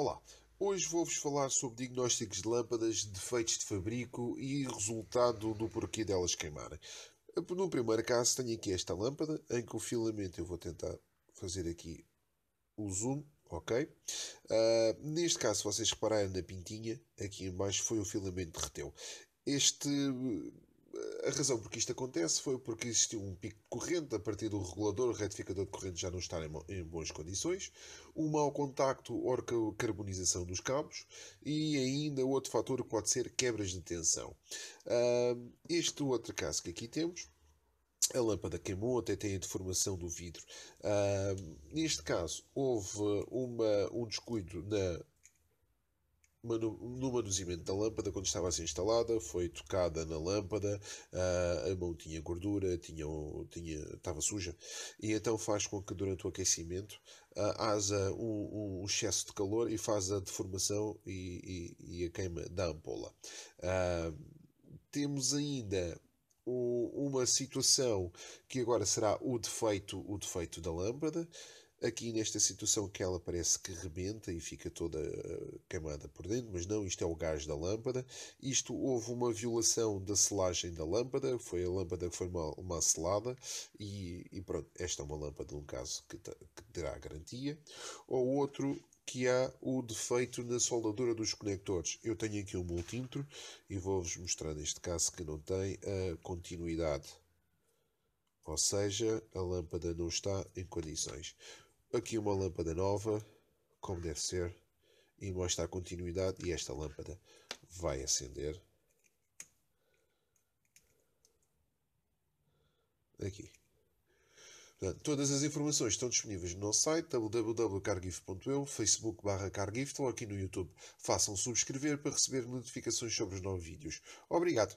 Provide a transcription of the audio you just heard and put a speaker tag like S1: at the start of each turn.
S1: Olá, hoje vou-vos falar sobre diagnósticos de lâmpadas, defeitos de fabrico e resultado do porquê delas queimarem. No primeiro caso tenho aqui esta lâmpada, em que o filamento eu vou tentar fazer aqui o zoom, ok? Uh, neste caso, se vocês repararem na pintinha, aqui embaixo foi o filamento que derreteu. Este a razão por que isto acontece foi porque existiu um pico de corrente a partir do regulador retificador de corrente já não estar em, em boas condições, um mau contacto ou carbonização dos cabos e ainda outro fator que pode ser quebras de tensão. Uh, este outro caso que aqui temos a lâmpada queimou, até tem a deformação do vidro. Uh, neste caso, houve uma, um descuido na no manuseamento da lâmpada, quando estava a assim ser instalada, foi tocada na lâmpada, ah, a mão tinha gordura, tinha, tinha, estava suja, e então faz com que durante o aquecimento ah, haja um, um excesso de calor e faz a deformação e, e, e a queima da ampola. Ah, temos ainda uma situação que agora será o defeito, o defeito da lâmpada, Aqui nesta situação que ela parece que rebenta e fica toda camada eh, por dentro, mas não, isto é o gás da lâmpada. Isto houve uma violação da selagem da lâmpada, foi a lâmpada que foi mal, mal selada e, e, pronto, esta é uma lâmpada num caso que, que terá garantia. Ou outro que há o defeito na soldadura dos conectores. Eu tenho aqui um multímetro e vou-vos mostrar neste caso que não tem a continuidade. Ou seja, a lâmpada não está em condições aqui uma lâmpada nova, como deve ser, e mostra a continuidade e esta lâmpada vai acender. Aqui. Portanto, todas as informações estão disponíveis no nosso site www.cargif.eu, Facebook barra Cargif ou aqui no YouTube. Façam subscrever para receber notificações sobre os novos vídeos. Obrigado!